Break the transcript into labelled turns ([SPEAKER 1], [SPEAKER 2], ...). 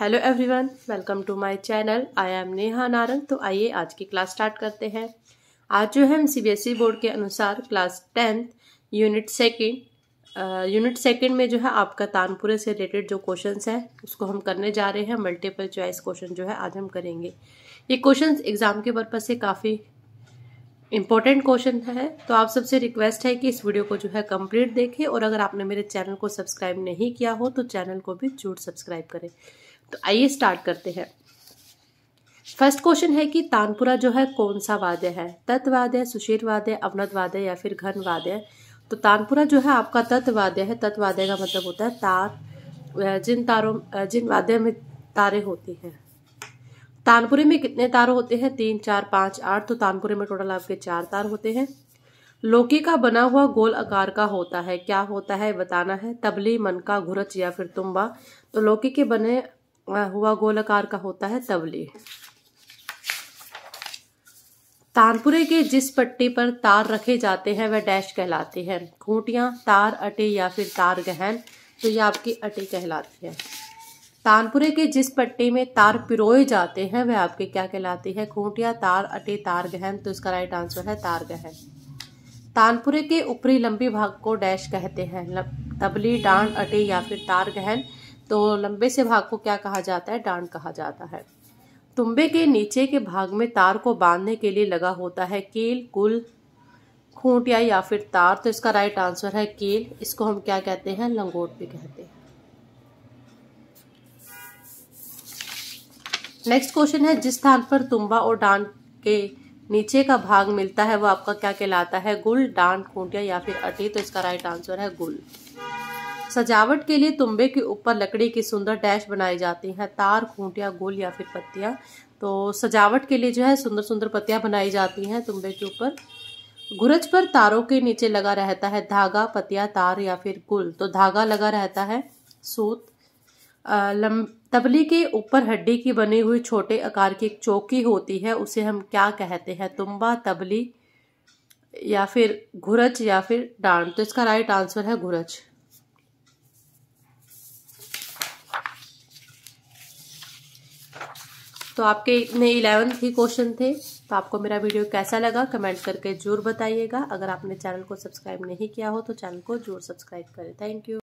[SPEAKER 1] hello everyone welcome to my channel I am Neha Narang तो आइए आज की क्लास स्टार्ट करते हैं आज जो है हम सीबीएसई बोर्ड e के अनुसार class tenth unit second unit second में जो है आपका तानपुरे से रिलेटेड जो क्वेश्चंस है उसको हम करने जा रहे हैं मल्टीपल चॉइस क्वेश्चन जो है आज हम करेंगे ये क्वेश्चन एग्ज़ाम के पर्पज़ से काफ़ी इम्पोर्टेंट क्वेश्चन है तो आप सबसे रिक्वेस्ट है कि इस वीडियो को जो है कंप्लीट देखें और अगर आपने मेरे चैनल को सब्सक्राइब नहीं किया हो तो चैनल को भी जरूर सब्सक्राइब करें तो आइए स्टार्ट करते हैं फर्स्ट क्वेश्चन है कि तानपुरा जो है कौन सा वाद्य है तत्वाद्य सुशीरवाद्य वाद्य या फिर घनवाद्य तो तानपुरा जो है आपका तत्वाद्य है तत्वाद्य का मतलब होता है तार जिन तारों जिन वाद्य में तारे होती हैं तानपुरे में कितने तार होते हैं तीन चार पाँच आठ तो तानपुरे में टोटल आपके चार तार होते हैं लोके का बना हुआ गोल आकार का होता है क्या होता है बताना है तबली मनका घुरच या फिर तुम्बा तो लोके के बने हुआ गोल आकार का होता है तबली तानपुरे के जिस पट्टी पर तार रखे जाते हैं वह डैश कहलाते हैं खूंटिया तार अटे या फिर तार गहन तो ये आपकी अटे कहलाती है तानपुरे के जिस पट्टी में तार पिरोए जाते हैं वह आपके क्या कहलाती है खूंटिया तार अटे तार गहन तो इसका राइट आंसर है तार गहन तानपुरे के ऊपरी लंबी भाग को डैश कहते हैं तबली डांड अटे या फिर तार गहन तो लंबे से भाग को क्या कहा जाता है डांड कहा जाता है तुम्बे के नीचे के भाग में तार को बांधने के लिए लगा होता है कील कुल खूंटिया या फिर तार तो इसका राइट आंसर है कील इसको हम क्या कहते हैं लंगोट भी कहते हैं नेक्स्ट क्वेश्चन है जिस स्थान पर तुम्बा और डांट के नीचे का भाग मिलता है वो आपका क्या कहलाता है गुल डांट खूंटिया या फिर अटी तो इसका राइट आंसर है गुल सजावट के लिए तुम्बे के ऊपर लकड़ी की सुंदर डैश बनाई जाती हैं तार खूंटिया गुल या फिर पत्तियां तो सजावट के लिए जो है सुंदर सुंदर पत्तियां बनाई जाती हैं तुम्बे के ऊपर घुरज पर तारों के नीचे लगा रहता है धागा पतिया तार या फिर गुल तो धागा लगा रहता है सूत तबली के ऊपर हड्डी की बनी हुई छोटे आकार की एक चौकी होती है उसे हम क्या कहते हैं तुम्बा तबली या फिर घुरच या फिर डांड तो इसका राइट आंसर है घुरच तो आपके में इलेवेंथ ही क्वेश्चन थे तो आपको मेरा वीडियो कैसा लगा कमेंट करके जरूर बताइएगा अगर आपने चैनल को सब्सक्राइब नहीं किया हो तो चैनल को जरूर सब्सक्राइब करें थैंक यू